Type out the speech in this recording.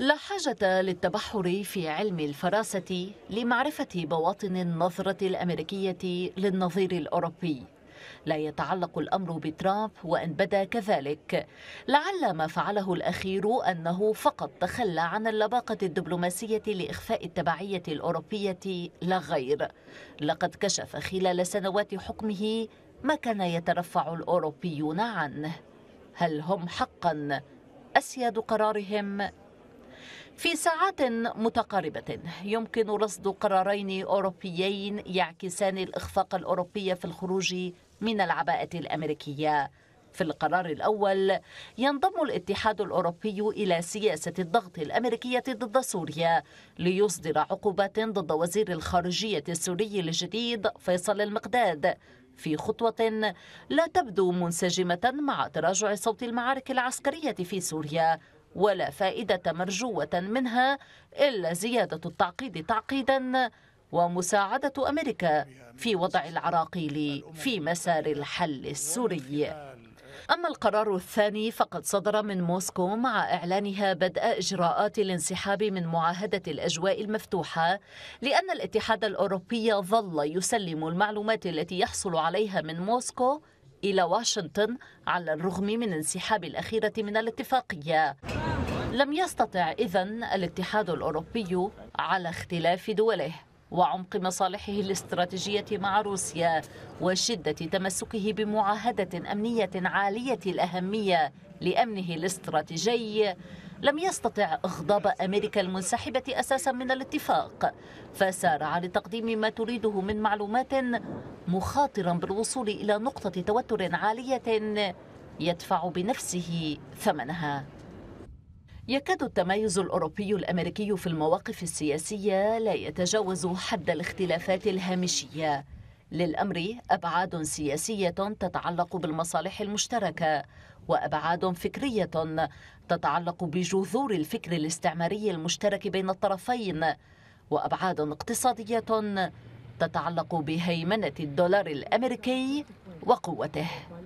لا حاجة للتبحر في علم الفراسة لمعرفة بواطن النظرة الأمريكية للنظير الأوروبي لا يتعلق الأمر بترامب وإن بدا كذلك لعل ما فعله الأخير أنه فقط تخلى عن اللباقة الدبلوماسية لإخفاء التبعية الأوروبية لا غير لقد كشف خلال سنوات حكمه ما كان يترفع الأوروبيون عنه هل هم حقا أسياد قرارهم في ساعات متقاربة يمكن رصد قرارين أوروبيين يعكسان الإخفاق الأوروبي في الخروج من العباءة الأمريكية في القرار الأول ينضم الاتحاد الأوروبي إلى سياسة الضغط الأمريكية ضد سوريا ليصدر عقوبات ضد وزير الخارجية السوري الجديد فيصل المقداد في خطوة لا تبدو منسجمة مع تراجع صوت المعارك العسكرية في سوريا ولا فائدة مرجوة منها إلا زيادة التعقيد تعقيدا ومساعدة أمريكا في وضع العراقيل في مسار الحل السوري أما القرار الثاني فقد صدر من موسكو مع إعلانها بدء إجراءات الانسحاب من معاهدة الأجواء المفتوحة لأن الاتحاد الأوروبي ظل يسلم المعلومات التي يحصل عليها من موسكو إلى واشنطن على الرغم من انسحاب الأخيرة من الاتفاقية لم يستطع إذا الاتحاد الأوروبي على اختلاف دوله وعمق مصالحه الاستراتيجية مع روسيا وشدة تمسكه بمعاهدة أمنية عالية الأهمية لأمنه الاستراتيجي لم يستطع إغضاب أمريكا المنسحبة أساسا من الاتفاق فسارع لتقديم ما تريده من معلومات مخاطرا بالوصول إلى نقطة توتر عالية يدفع بنفسه ثمنها يكاد التميز الأوروبي الأمريكي في المواقف السياسية لا يتجاوز حد الاختلافات الهامشية للأمر أبعاد سياسية تتعلق بالمصالح المشتركة وأبعاد فكرية تتعلق بجذور الفكر الاستعماري المشترك بين الطرفين وأبعاد اقتصادية تتعلق بهيمنة الدولار الأمريكي وقوته